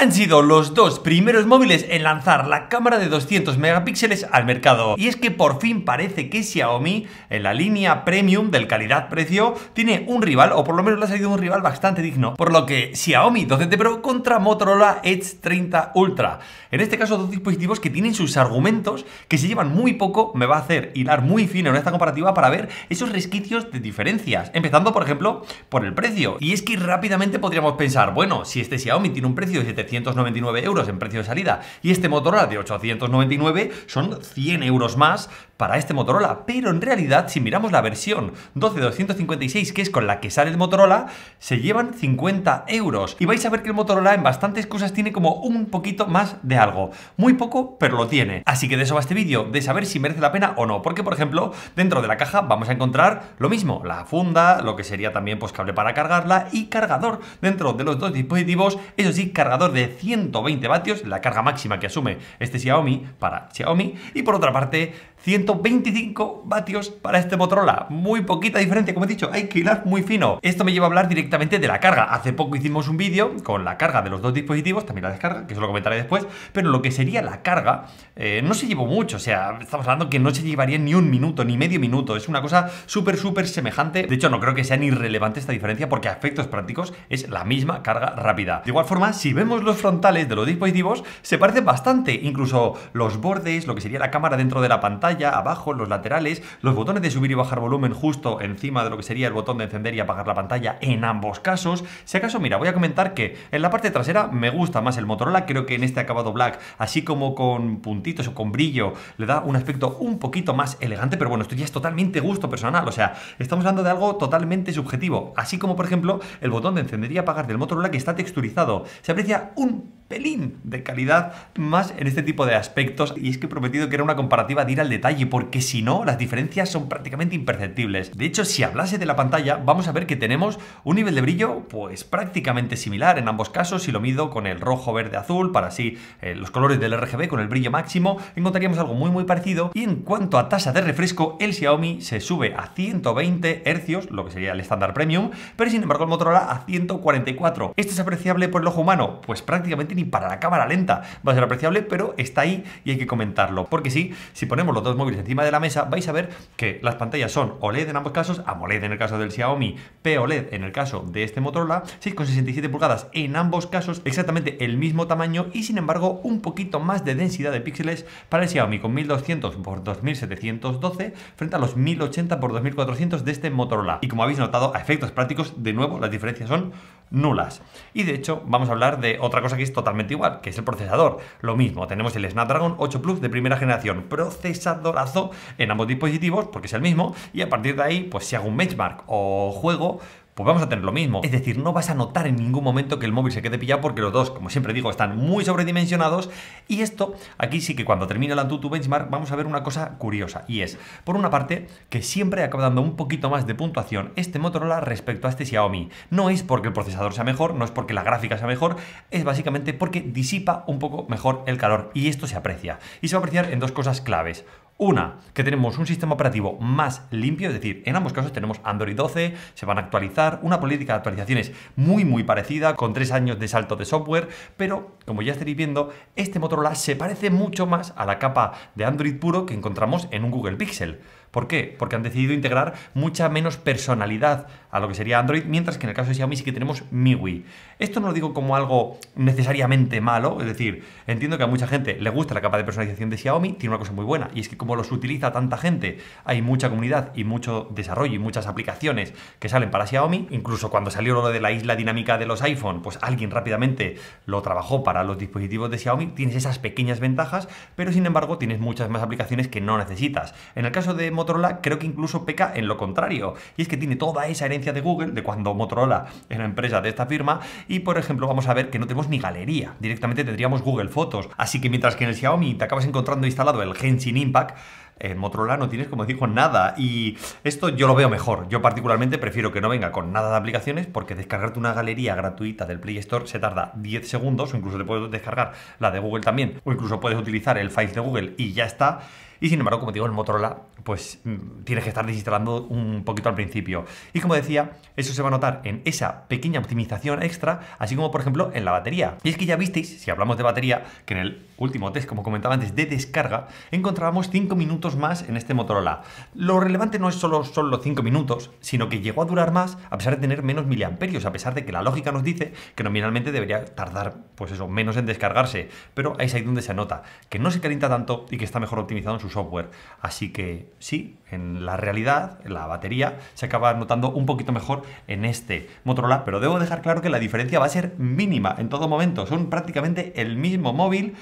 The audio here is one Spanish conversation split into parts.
han sido los dos primeros móviles en lanzar la cámara de 200 megapíxeles al mercado. Y es que por fin parece que Xiaomi, en la línea premium del calidad-precio, tiene un rival, o por lo menos le ha salido un rival bastante digno. Por lo que Xiaomi 12T Pro contra Motorola Edge 30 Ultra. En este caso, dos dispositivos que tienen sus argumentos, que se llevan muy poco, me va a hacer hilar muy fino en esta comparativa para ver esos resquicios de diferencias. Empezando, por ejemplo, por el precio. Y es que rápidamente podríamos pensar, bueno, si este Xiaomi tiene un precio de 700 199 euros en precio de salida y este Motorola de 899 son 100 euros más para este Motorola, pero en realidad si miramos la versión 12256 que es con la que sale el Motorola, se llevan 50 euros y vais a ver que el Motorola en bastantes cosas tiene como un poquito más de algo, muy poco pero lo tiene, así que de eso va este vídeo, de saber si merece la pena o no, porque por ejemplo dentro de la caja vamos a encontrar lo mismo, la funda, lo que sería también pues cable para cargarla y cargador dentro de los dos dispositivos, eso sí cargador de de 120 vatios, la carga máxima que asume este Xiaomi para Xiaomi, y por otra parte 125 vatios para este Motorola. Muy poquita diferencia, como he dicho, hay que hilar muy fino. Esto me lleva a hablar directamente de la carga. Hace poco hicimos un vídeo con la carga de los dos dispositivos, también la descarga, que eso lo comentaré después, pero lo que sería la carga eh, no se llevó mucho, o sea, estamos hablando que no se llevaría ni un minuto, ni medio minuto. Es una cosa súper, súper semejante. De hecho, no creo que sea ni relevante esta diferencia porque a efectos prácticos es la misma carga rápida. De igual forma, si vemos los frontales de los dispositivos, se parecen bastante. Incluso los bordes, lo que sería la cámara dentro de la pantalla, abajo, los laterales, los botones de subir y bajar volumen justo encima de lo que sería el botón de encender y apagar la pantalla en ambos casos. Si acaso, mira, voy a comentar que en la parte trasera me gusta más el Motorola, creo que en este acabado black, así como con puntitos o con brillo, le da un aspecto un poquito más elegante, pero bueno, esto ya es totalmente gusto personal, o sea, estamos hablando de algo totalmente subjetivo, así como por ejemplo el botón de encender y apagar del Motorola que está texturizado. Se aprecia un pelín de calidad más en este tipo de aspectos. Y es que he prometido que era una comparativa de ir al detalle, porque si no, las diferencias son prácticamente imperceptibles. De hecho, si hablase de la pantalla, vamos a ver que tenemos un nivel de brillo pues prácticamente similar en ambos casos. Si lo mido con el rojo, verde, azul, para así eh, los colores del RGB con el brillo máximo, encontraríamos algo muy muy parecido. Y en cuanto a tasa de refresco, el Xiaomi se sube a 120 hercios lo que sería el estándar premium, pero sin embargo el Motorola a 144. ¿Esto es apreciable por el ojo humano? Pues prácticamente para la cámara lenta va a ser apreciable, pero está ahí y hay que comentarlo. Porque sí, si ponemos los dos móviles encima de la mesa, vais a ver que las pantallas son OLED en ambos casos, AMOLED en el caso del Xiaomi, POLED en el caso de este Motorola, 6,67 pulgadas en ambos casos, exactamente el mismo tamaño y sin embargo un poquito más de densidad de píxeles para el Xiaomi con 1200 x 2712 frente a los 1080 x 2400 de este Motorola. Y como habéis notado, a efectos prácticos, de nuevo, las diferencias son nulas. Y de hecho, vamos a hablar de otra cosa que es totalmente igual, que es el procesador. Lo mismo, tenemos el Snapdragon 8 Plus de primera generación, procesadorazo en ambos dispositivos, porque es el mismo, y a partir de ahí, pues si hago un benchmark o juego, pues vamos a tener lo mismo. Es decir, no vas a notar en ningún momento que el móvil se quede pillado porque los dos, como siempre digo, están muy sobredimensionados. Y esto, aquí sí que cuando termina la Antutu Benchmark vamos a ver una cosa curiosa. Y es, por una parte, que siempre acaba dando un poquito más de puntuación este Motorola respecto a este Xiaomi. No es porque el procesador sea mejor, no es porque la gráfica sea mejor, es básicamente porque disipa un poco mejor el calor. Y esto se aprecia. Y se va a apreciar en dos cosas claves. Una, que tenemos un sistema operativo más limpio, es decir, en ambos casos tenemos Android 12, se van a actualizar, una política de actualizaciones muy muy parecida, con tres años de salto de software, pero como ya estaréis viendo, este Motorola se parece mucho más a la capa de Android puro que encontramos en un Google Pixel. ¿Por qué? Porque han decidido integrar mucha menos personalidad a lo que sería Android, mientras que en el caso de Xiaomi sí que tenemos MIUI. Esto no lo digo como algo necesariamente malo, es decir, entiendo que a mucha gente le gusta la capa de personalización de Xiaomi, tiene una cosa muy buena, y es que como los utiliza tanta gente, hay mucha comunidad y mucho desarrollo y muchas aplicaciones que salen para Xiaomi, incluso cuando salió lo de la isla dinámica de los iPhone, pues alguien rápidamente lo trabajó para los dispositivos de Xiaomi, tienes esas pequeñas ventajas, pero sin embargo tienes muchas más aplicaciones que no necesitas. En el caso de Motorola creo que incluso peca en lo contrario. Y es que tiene toda esa herencia de Google, de cuando Motorola era empresa de esta firma, y por ejemplo vamos a ver que no tenemos ni galería, directamente tendríamos Google Fotos. Así que mientras que en el Xiaomi te acabas encontrando instalado el Genshin Impact, en Motorola no tienes, como digo nada. Y esto yo lo veo mejor. Yo particularmente prefiero que no venga con nada de aplicaciones porque descargarte una galería gratuita del Play Store se tarda 10 segundos o incluso te puedes descargar la de Google también o incluso puedes utilizar el Files de Google y ya está. Y sin embargo, como digo, el Motorola pues mm, tienes que estar desinstalando un poquito al principio. Y como decía, eso se va a notar en esa pequeña optimización extra, así como por ejemplo en la batería. Y es que ya visteis, si hablamos de batería, que en el último test, como comentaba antes, de descarga, encontrábamos 5 minutos más en este Motorola. Lo relevante no es solo son los 5 minutos, sino que llegó a durar más a pesar de tener menos miliamperios, a pesar de que la lógica nos dice que nominalmente debería tardar, pues eso, menos en descargarse. Pero ahí es ahí donde se nota, que no se calienta tanto y que está mejor optimizado en su software. Así que sí, en la realidad, la batería se acaba notando un poquito mejor en este Motorola, pero debo dejar claro que la diferencia va a ser mínima en todo momento. Son prácticamente el mismo móvil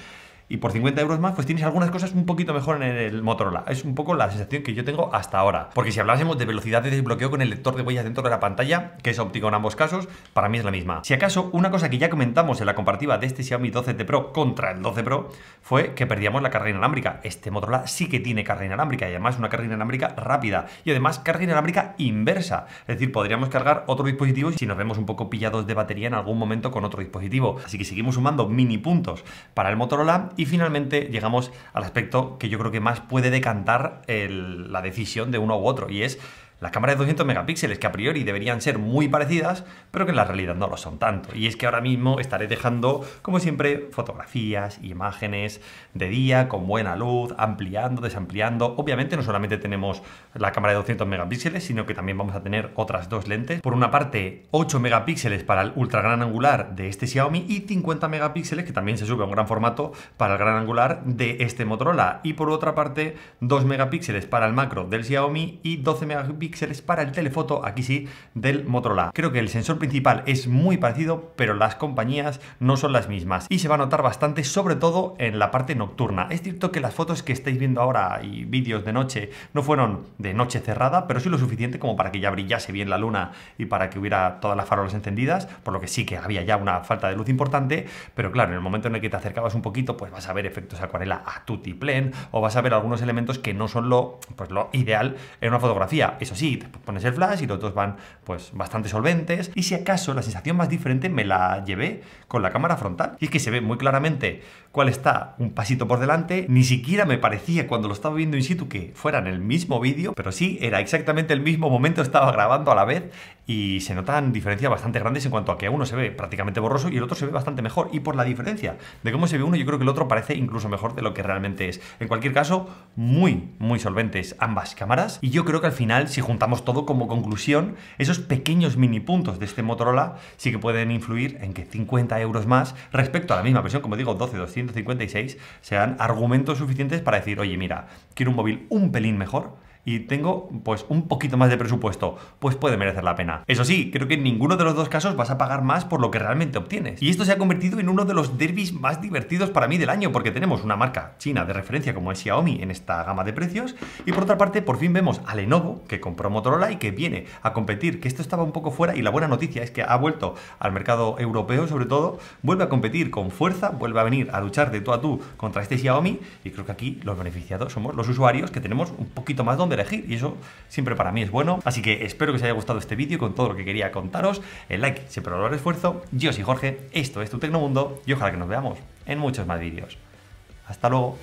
y por 50 euros más, pues tienes algunas cosas un poquito mejor en el Motorola. Es un poco la sensación que yo tengo hasta ahora. Porque si hablásemos de velocidad de desbloqueo con el lector de huellas dentro de la pantalla, que es óptico en ambos casos, para mí es la misma. Si acaso, una cosa que ya comentamos en la comparativa de este Xiaomi 12T Pro contra el 12 Pro fue que perdíamos la carga inalámbrica. Este Motorola sí que tiene carga inalámbrica y además una carga inalámbrica rápida y además carga inalámbrica inversa. Es decir, podríamos cargar otro dispositivo si nos vemos un poco pillados de batería en algún momento con otro dispositivo. Así que seguimos sumando mini puntos para el Motorola y finalmente llegamos al aspecto que yo creo que más puede decantar la decisión de uno u otro, y es las cámaras de 200 megapíxeles, que a priori deberían ser muy parecidas, pero que en la realidad no lo son tanto. Y es que ahora mismo estaré dejando, como siempre, fotografías, imágenes de día, con buena luz, ampliando, desampliando. Obviamente no solamente tenemos la cámara de 200 megapíxeles, sino que también vamos a tener otras dos lentes. Por una parte, 8 megapíxeles para el ultra gran angular de este Xiaomi y 50 megapíxeles, que también se sube a un gran formato, para el gran angular de este Motorola. Y por otra parte, 2 megapíxeles para el macro del Xiaomi y 12 megapíxeles para el telefoto, aquí sí, del Motorola. Creo que el sensor principal es muy parecido, pero las compañías no son las mismas y se va a notar bastante, sobre todo en la parte nocturna. Es cierto que las fotos que estáis viendo ahora y vídeos de noche no fueron de noche cerrada, pero sí lo suficiente como para que ya brillase bien la luna y para que hubiera todas las farolas encendidas, por lo que sí que había ya una falta de luz importante, pero claro, en el momento en el que te acercabas un poquito, pues vas a ver efectos acuarela a tutiplén o vas a ver algunos elementos que no son lo, pues, lo ideal en una fotografía. Eso así, después pones el flash y los dos van pues bastante solventes. Y si acaso la sensación más diferente me la llevé con la cámara frontal. Y es que se ve muy claramente cuál está un pasito por delante. Ni siquiera me parecía cuando lo estaba viendo in situ que fueran el mismo vídeo, pero sí, era exactamente el mismo momento, estaba grabando a la vez y se notan diferencias bastante grandes en cuanto a que uno se ve prácticamente borroso y el otro se ve bastante mejor. Y por la diferencia de cómo se ve uno, yo creo que el otro parece incluso mejor de lo que realmente es. En cualquier caso, muy, muy solventes ambas cámaras. Y yo creo que al final, si juntamos todo como conclusión, esos pequeños mini puntos de este Motorola sí que pueden influir en que 50 euros más respecto a la misma versión, como digo, 12, 256, sean argumentos suficientes para decir, oye, mira, quiero un móvil un pelín mejor y tengo pues un poquito más de presupuesto, pues puede merecer la pena. Eso sí, creo que en ninguno de los dos casos vas a pagar más por lo que realmente obtienes. Y esto se ha convertido en uno de los derbis más divertidos para mí del año, porque tenemos una marca china de referencia como es Xiaomi en esta gama de precios, y por otra parte por fin vemos a Lenovo, que compró Motorola y que viene a competir, que esto estaba un poco fuera, y la buena noticia es que ha vuelto al mercado europeo sobre todo, vuelve a competir con fuerza, vuelve a venir a luchar de tú a tú contra este Xiaomi, y creo que aquí los beneficiados somos los usuarios que tenemos un poquito más donde elegir y eso siempre para mí es bueno. Así que espero que os haya gustado este vídeo con todo lo que quería contaros. El like siempre valora el esfuerzo. Yo soy Jorge, esto es Tu Tecnomundo y ojalá que nos veamos en muchos más vídeos. Hasta luego.